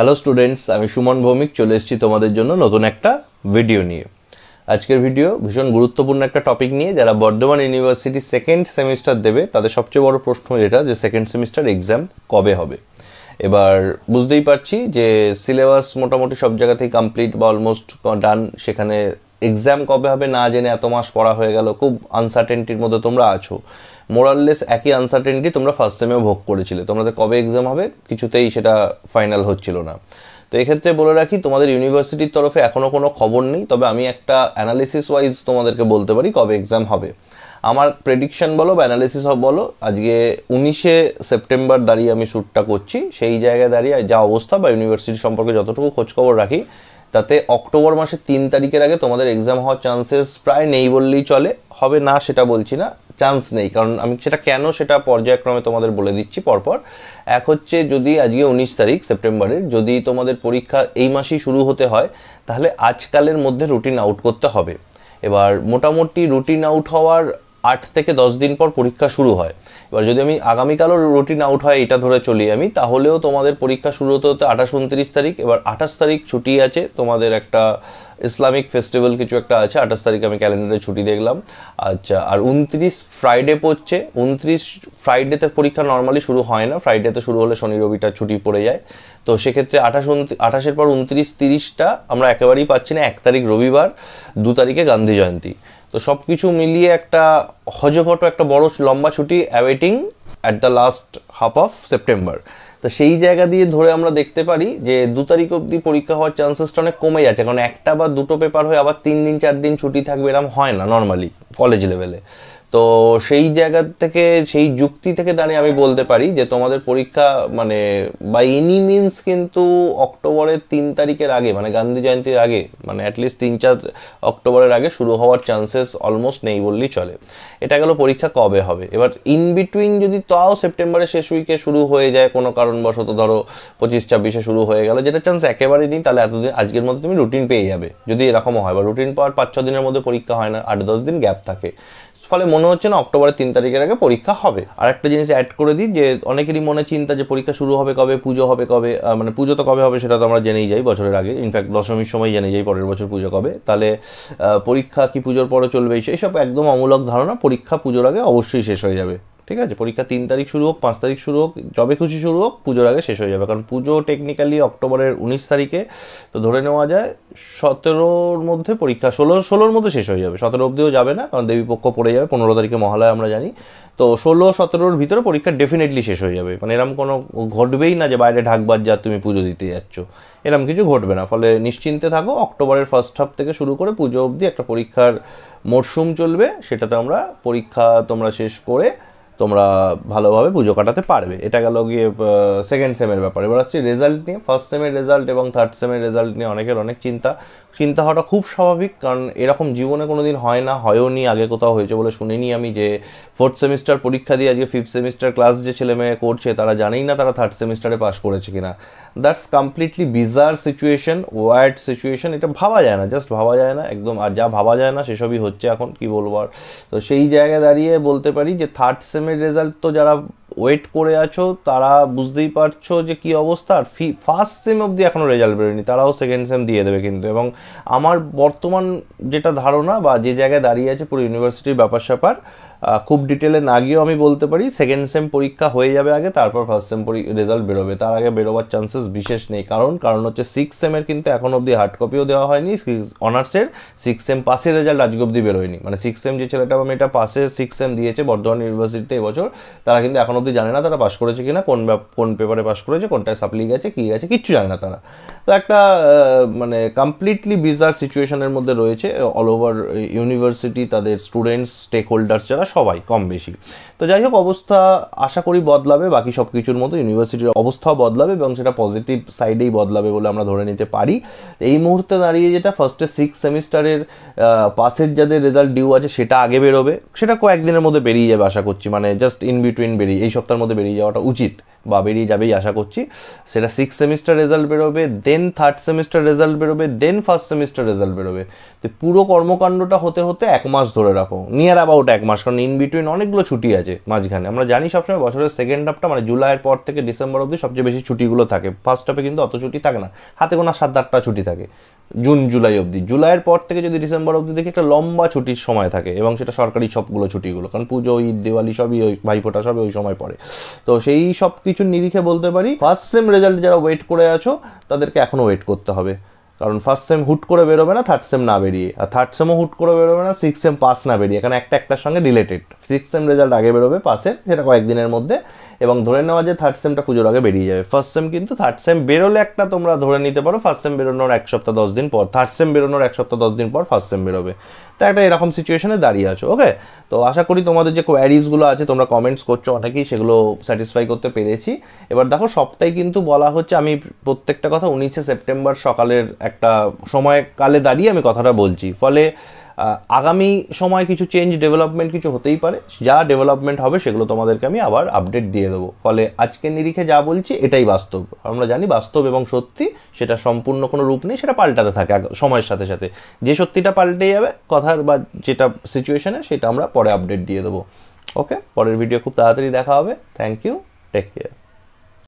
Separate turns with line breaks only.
hello students আমি সুমন ভৌমিক চলে এসেছি তোমাদের জন্য নতুন একটা ভিডিও নিয়ে আজকের ভিডিও ভীষণ গুরুত্বপূর্ণ একটা টপিক নিয়ে যারা বর্ধমান ইউনিভার্সিটি সেকেন্ড সেমিস্টার দেবে তাদের সবচেয়ে বড় প্রশ্ন যেটা যে সেকেন্ড সেমিস্টার এক্সাম কবে হবে এবার বুঝতেই পারছি যে সিলেবাস মোটামুটি সব জায়গাতেই কমপ্লিট বা অলমোস্ট ডান সেখানে এক্সাম কবে হবে না জেনে এত মাস পড়া হয়ে গেল খুব আনসার্টেনটির মধ্যে তোমরা আছো মোরাললেস একই আনসার্টেনটি তোমরা ফার্স্ট সেমেও ভোগ করেছিলে তোমাদের কবে এক্সাম হবে কিছুতেই সেটা ফাইনাল হচ্ছিল না তো এক্ষেত্রে বলে রাখি তোমাদের ইউনিভার্সিটির তরফে এখনও কোনো খবর নেই তবে আমি একটা অ্যানালিসিস ওয়াইজ তোমাদেরকে বলতে পারি কবে এক্সাম হবে আমার প্রেডিকশন বলো বা অ্যানালিসিস সব বলো আজকে উনিশে সেপ্টেম্বর দাঁড়িয়ে আমি শ্যুটটা করছি সেই জায়গায় দাঁড়িয়ে যা অবস্থা বা ইউনিভার্সিটি সম্পর্কে যতটুকু খোঁজখবর রাখি তাতে অক্টোবর মাসের তিন তারিখের আগে তোমাদের এক্সাম হওয়ার চান্সেস প্রায় নেই বললেই চলে হবে না সেটা বলছি না চান্স নেই কারণ আমি সেটা কেন সেটা পর্যায়ক্রমে তোমাদের বলে দিচ্ছি পরপর এক হচ্ছে যদি আজকে উনিশ তারিখ সেপ্টেম্বরের যদি তোমাদের পরীক্ষা এই মাসেই শুরু হতে হয় তাহলে আজকালের মধ্যে রুটিন আউট করতে হবে এবার মোটামুটি রুটিন আউট হওয়ার আট থেকে দশ দিন পর পরীক্ষা শুরু হয় এবার যদি আমি আগামীকালও রুটিন আউট হয় এটা ধরে চলি আমি তাহলেও তোমাদের পরীক্ষা শুরু হতে হতে আঠাশ উনত্রিশ তারিখ এবার আঠাশ তারিখ ছুটি আছে তোমাদের একটা ইসলামিক ফেস্টিভ্যাল কিছু একটা আছে আঠাশ তারিখ আমি ক্যালেন্ডারে ছুটি দেখলাম আচ্ছা আর উনত্রিশ ফ্রাইডে পড়ছে উনত্রিশ ফ্রাইডেতে পরীক্ষা নর্মালি শুরু হয় না ফ্রাইডেতে শুরু হলে শনি রবিটা ছুটি পড়ে যায় তো সেক্ষেত্রে আঠাশ আঠাশের পর উনত্রিশ তিরিশটা আমরা একেবারেই পাচ্ছি না এক তারিখ রবিবার দু তারিখে গান্ধী জয়ন্তী তো সব কিছু মিলিয়ে একটা হজঘট একটা বড় লম্বা ছুটি awaiting at the last half of September তো সেই জায়গা দিয়ে ধরে আমরা দেখতে পারি যে দু তারিখ অবধি পরীক্ষা হওয়ার চান্সেসটা অনেক কমে যাচ্ছে কারণ একটা বা দুটো পেপার হয়ে আবার তিন দিন চার দিন ছুটি থাকবে এরকম হয় না নর্মালি কলেজ লেভেলে তো সেই জায়গা থেকে সেই যুক্তি থেকে দাঁড়িয়ে আমি বলতে পারি যে তোমাদের পরীক্ষা মানে বাই এনি মিনস কিন্তু অক্টোবরের তিন তারিখের আগে মানে গান্ধী জয়ন্তীর আগে মানে অ্যাটলিস্ট তিন চার অক্টোবরের আগে শুরু হওয়ার চান্সেস অলমোস্ট নেই বললেই চলে এটা গেল পরীক্ষা কবে হবে এবার ইন বিটুইন যদি তাও সেপ্টেম্বরের শেষ উইকে শুরু হয়ে যায় কোনো কারণবশত ধরো পঁচিশ ছাব্বিশে শুরু হয়ে গেল যেটা চান্স একেবারেই নেই তাহলে এতদিন আজকের মধ্যে তুমি রুটিন পেয়ে যাবে যদি এরকমও হয় বা রুটিন পাওয়ার পাঁচ ছ দিনের মধ্যে পরীক্ষা হয় না আট দশ দিন গ্যাপ থাকে ফলে মনে হচ্ছে না অক্টোবরের তিন তারিখের আগে পরীক্ষা হবে আর একটা জিনিস অ্যাড করে দিই যে অনেকেরই মনে চিন্তা যে পরীক্ষা শুরু হবে কবে পুজো হবে কবে মানে পুজো তো কবে হবে সেটা তো আমরা জেনেই যাই বছরের আগে ইনফ্যাক্ট দশমীর সময় জেনে যাই পরের বছর পুজো কবে তাহলে পরীক্ষা কি পুজোর পরে চলবে এইসব একদম অমূলক ধারণা পরীক্ষা পুজোর আগে অবশ্যই শেষ হয়ে যাবে ঠিক আছে পরীক্ষা তিন তারিখ শুরু হোক পাঁচ তারিখ শুরু হোক যবে খুশি শুরু হোক পুজোর আগে শেষ হয়ে যাবে কারণ পুজো টেকনিক্যালি অক্টোবরের উনিশ তারিখে তো ধরে নেওয়া যায় সতেরোর মধ্যে পরীক্ষা ষোলো ষোলোর মধ্যে শেষ হয়ে যাবে সতেরো অবধিও যাবে না কারণ দেবীপক্ষ পড়ে যাবে পনেরো তারিখে মহালয় আমরা জানি তো ষোলো সতেরোর ভিতরে পরীক্ষা ডেফিনেটলি শেষ হয়ে যাবে মানে এরম কোনো ঘটবেই না যে বাইরে ঢাকবার যা তুমি পুজো দিতে যাচ্ছ এরম কিছু ঘটবে না ফলে নিশ্চিন্তে থাকো অক্টোবরের ফার্স্ট হাফ থেকে শুরু করে পুজো অবধি একটা পরীক্ষার মরশুম চলবে সেটাতে আমরা পরীক্ষা তোমরা শেষ করে তোমরা ভালোভাবে পুজো কাটাতে পারবে এটা গেল গিয়ে সেকেন্ড সেমের ব্যাপারে এবার হচ্ছে রেজাল্ট নিয়ে ফার্স্ট সেমের রেজাল্ট এবং থার্ড সেমের রেজাল্ট নিয়ে অনেকের অনেক চিন্তা চিন্তা হওয়াটা খুব স্বাভাবিক কারণ এরকম জীবনে কোনো দিন হয় না হয়ও নি আগে কোথাও হয়েছে বলে শুনিনি আমি যে ফোর্থ সেমিস্টার পরীক্ষা দিয়ে আজকে ফিফথ সেমিস্টার ক্লাস যে ছেলে মেয়ে করছে তারা জানেই না তারা থার্ড সেমিস্টারে পাস করেছে কিনা that's completely bizarre situation weird situation এটা ভাবা যায় না জাস্ট ভাবা যায় না একদম আর যা ভাবা যায় না সেসবই হচ্ছে এখন কি বলবো আর তো সেই জায়গায় দাঁড়িয়ে বলতে পারি যে থার্ড সেমে रिजल्ट तो जरा ওয়েট করে আছো তারা বুঝতেই পারছো যে কি অবস্থা আর ফি ফার্স্ট সেম অবধি এখনও রেজাল্ট বেরোয়নি তারাও সেকেন্ড সেম দিয়ে দেবে কিন্তু এবং আমার বর্তমান যেটা ধারণা বা যে জায়গায় দাঁড়িয়ে আছে পুরো ইউনিভার্সিটির ব্যাপার স্যাপার খুব ডিটেলে না গিয়েও আমি বলতে পারি সেকেন্ড সেম পরীক্ষা হয়ে যাবে আগে তারপর ফার্স্ট সেম রেজাল্ট বেরোবে তার আগে বেরোবার চান্সেস বিশেষ নেই কারণ কারণ হচ্ছে সিক্স সেমের কিন্তু এখন অবধি হার্ড কপিও দেওয়া হয়নি সিক্স অনার্সের সিক্স সেম পাসের রেজাল্ট আজকে অবধি বেরোয়নি মানে সিক্স সেম যে ছেলেটা বা মেয়েটা পাসে সিক্স সেম দিয়েছে বর্ধমান ইউনিভার্সিটিতে এবছর তারা কিন্তু এখন অবধি জানে না তারা পাশ করেছে কিনা কোন কোন পেপারে পাশ করেছে কোনটায় সাপ্লি গেছে কী গেছে কিচ্ছু জানে না তারা তো একটা মানে কমপ্লিটলি বিজার সিচুয়েশনের মধ্যে রয়েছে অল ওভার ইউনিভার্সিটি তাদের স্টুডেন্টস স্টেক হোল্ডার্স যারা সবাই কম বেশি তো যাই হোক অবস্থা আশা করি বদলাবে বাকি সব কিছুর মতো ইউনিভার্সিটির অবস্থাও বদলাবে এবং সেটা পজিটিভ সাইডেই বদলাবে বলে আমরা ধরে নিতে পারি এই মুহূর্তে দাঁড়িয়ে যেটা ফার্স্টে সিক্স সেমিস্টারের পাসের যাদের রেজাল্ট ডিউ আছে সেটা আগে বেরোবে সেটা কয়েকদিনের মধ্যে বেরিয়ে যাবে আশা করছি মানে জাস্ট ইন বিটুইন বেরিয়ে এই সপ্তাহের মধ্যে বেরিয়ে যাওয়াটা উচিত বা বেরিয়ে যাবেই আশা করছি সেটা সিক্স সেমিস্টার রেজাল্ট বেরোবে দেন থার্ড সেমিস্টার রেজাল্ট বেরোবে দেন ফার্স্ট সেমিস্টার রেজাল্ট বেরোবে তো পুরো কর্মকাণ্ডটা হতে হতে এক মাস ধরে রাখো নিয়ার অ্যাবাউট এক মাস কারণ ইন বিটুইন অনেকগুলো ছুটি আছে মাঝখানে আমরা জানি সবসময় বছরের সেকেন্ড হাফটা মানে জুলাইয়ের পর থেকে ডিসেম্বর অবধি সবচেয়ে বেশি ছুটিগুলো থাকে ফার্স্ট হাফে কিন্তু অত ছুটি থাকে না হাতে কোনো সাত আটটা ছুটি থাকে জুন জুলাই অবধি জুলাইয়ের পর থেকে যদি ডিসেম্বর অবধি দেখি একটা লম্বা ছুটির সময় থাকে এবং সেটা সরকারি সবগুলো ছুটিগুলো কারণ পুজো ঈদ দিওয়ালি সবই ওই ভাইফোঁটা সবই ওই সময় পড়ে তো সেই সব কিছু নিরিখে বলতে পারি ফার্স্ট সেম রেজাল্ট যারা ওয়েট করে আছো তাদেরকে এখনও ওয়েট করতে হবে কারণ ফার্স্ট সেম হুট করে বেরোবে না থার্ড সেম না বেরিয়ে আর থার্ড সেমও হুট করে বেরোবে না সিক্স সেম পাস না বেরিয়ে কারণ একটা একটার সঙ্গে রিলেটেড সিক্স সেম রেজাল্ট আগে বেরোবে পাসের সেটা কয়েকদিনের মধ্যে এবং ধরে নেওয়া যে থার্ড সেমটা পুজোর আগে বেরিয়ে যাবে ফার্স্ট সেম কিন্তু থার্ড সেম বেরোলে একটা তোমরা ধরে নিতে পারো ফার্স্ট সেম বেরোনোর এক সপ্তাহ দশ দিন পর থার্ড সেম বেরোনোর এক সপ্তাহ দশ দিন পর ফার্স্ট সেম বেরোবে তো একটা এরকম সিচুয়েশনে দাঁড়িয়ে আছো ওকে তো আশা করি তোমাদের যে কোয়ারিজগুলো আছে তোমরা কমেন্টস করছো অনেকেই সেগুলো স্যাটিসফাই করতে পেরেছি এবার দেখো সবটাই কিন্তু বলা হচ্ছে আমি প্রত্যেকটা কথা উনিশে সেপ্টেম্বর সকালের একটা সময়কালে দাঁড়িয়ে আমি কথাটা বলছি ফলে আগামী সময় কিছু চেঞ্জ ডেভেলপমেন্ট কিছু হতেই পারে যা ডেভেলপমেন্ট হবে সেগুলো তোমাদেরকে আমি আবার আপডেট দিয়ে দেবো ফলে আজকে নিরিখে যা বলছি এটাই বাস্তব আমরা জানি বাস্তব এবং সত্যি সেটা সম্পূর্ণ কোনো রূপ নেই সেটা পাল্টাতে থাকে সময়ের সাথে সাথে যে সত্যিটা পাল্টে যাবে কথার বা যেটা সিচুয়েশানে সেটা আমরা পরে আপডেট দিয়ে দেবো ওকে পরের ভিডিও খুব তাড়াতাড়ি দেখা হবে থ্যাংক ইউ টেক কেয়ার